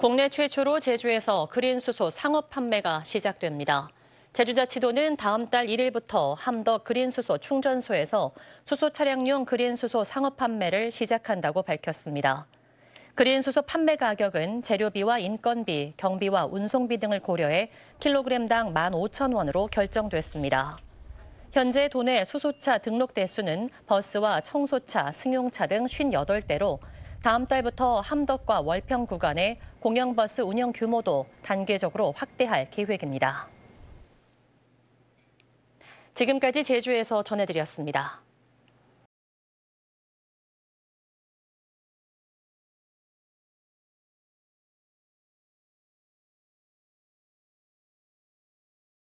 국내 최초로 제주에서 그린 수소 상업 판매가 시작됩니다. 제주자치도는 다음 달 1일부터 함덕 그린 수소 충전소에서 수소 차량용 그린 수소 상업 판매를 시작한다고 밝혔습니다. 그린 수소 판매 가격은 재료비와 인건비, 경비와 운송비 등을 고려해 킬로그램당 15,000원으로 결정됐습니다. 현재 도내 수소차 등록 대수는 버스와 청소차, 승용차 등 58대로 다음 달부터 함덕과 월평 구간의 공영버스 운영 규모도 단계적으로 확대할 계획입니다. 지금까지 제주에서 전해드렸습니다.